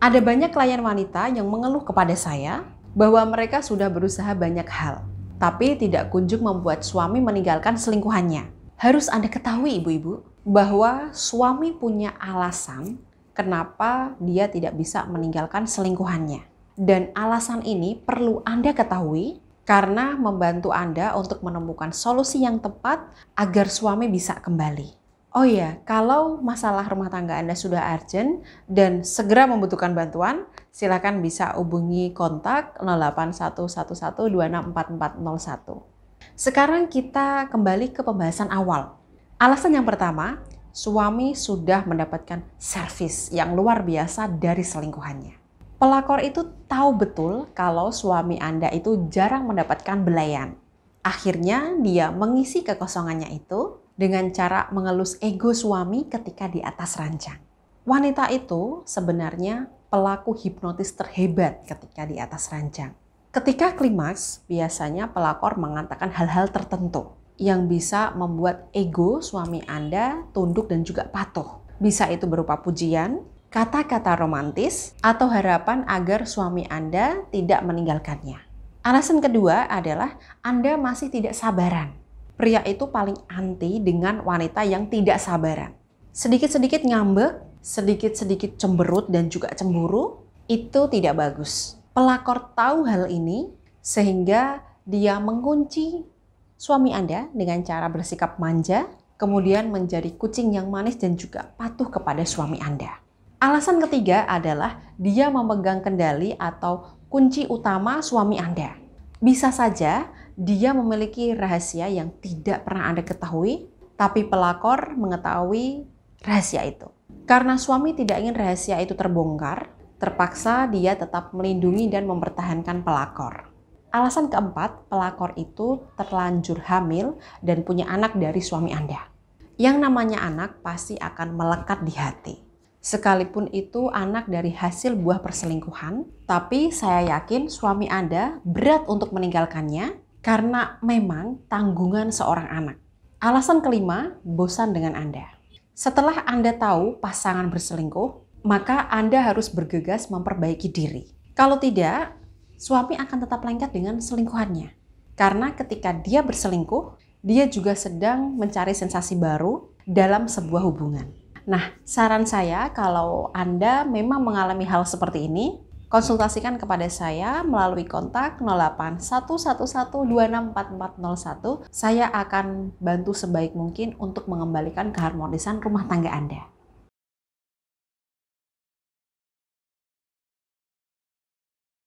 Ada banyak klien wanita yang mengeluh kepada saya bahwa mereka sudah berusaha banyak hal, tapi tidak kunjung membuat suami meninggalkan selingkuhannya. Harus Anda ketahui, ibu-ibu, bahwa suami punya alasan kenapa dia tidak bisa meninggalkan selingkuhannya, dan alasan ini perlu Anda ketahui karena membantu Anda untuk menemukan solusi yang tepat agar suami bisa kembali. Oh iya, kalau masalah rumah tangga Anda sudah urgent dan segera membutuhkan bantuan, silakan bisa hubungi kontak 08111264401. Sekarang kita kembali ke pembahasan awal. Alasan yang pertama, suami sudah mendapatkan servis yang luar biasa dari selingkuhannya. Pelakor itu tahu betul kalau suami Anda itu jarang mendapatkan belayan. Akhirnya dia mengisi kekosongannya itu dengan cara mengelus ego suami ketika di atas ranjang. Wanita itu sebenarnya pelaku hipnotis terhebat ketika di atas ranjang. Ketika klimaks, biasanya pelakor mengatakan hal-hal tertentu yang bisa membuat ego suami Anda tunduk dan juga patuh. Bisa itu berupa pujian, kata-kata romantis, atau harapan agar suami Anda tidak meninggalkannya. Alasan kedua adalah Anda masih tidak sabaran pria itu paling anti dengan wanita yang tidak sabaran. Sedikit-sedikit ngambek, sedikit-sedikit cemberut dan juga cemburu, itu tidak bagus. Pelakor tahu hal ini sehingga dia mengunci suami Anda dengan cara bersikap manja, kemudian menjadi kucing yang manis dan juga patuh kepada suami Anda. Alasan ketiga adalah dia memegang kendali atau kunci utama suami Anda. Bisa saja dia memiliki rahasia yang tidak pernah Anda ketahui, tapi pelakor mengetahui rahasia itu. Karena suami tidak ingin rahasia itu terbongkar, terpaksa dia tetap melindungi dan mempertahankan pelakor. Alasan keempat, pelakor itu terlanjur hamil dan punya anak dari suami Anda. Yang namanya anak pasti akan melekat di hati. Sekalipun itu anak dari hasil buah perselingkuhan, tapi saya yakin suami Anda berat untuk meninggalkannya karena memang tanggungan seorang anak. Alasan kelima, bosan dengan Anda. Setelah Anda tahu pasangan berselingkuh, maka Anda harus bergegas memperbaiki diri. Kalau tidak, suami akan tetap lengket dengan selingkuhannya. Karena ketika dia berselingkuh, dia juga sedang mencari sensasi baru dalam sebuah hubungan. Nah, saran saya kalau Anda memang mengalami hal seperti ini, Konsultasikan kepada saya melalui kontak 081112644401. Saya akan bantu sebaik mungkin untuk mengembalikan keharmonisan rumah tangga Anda.